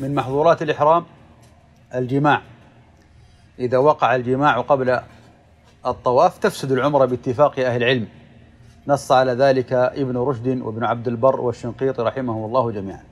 من محظورات الإحرام الجماع إذا وقع الجماع قبل الطواف تفسد العمرة باتفاق أهل العلم نص على ذلك ابن رشد وابن عبد البر والشنقيطي رحمه الله جميعا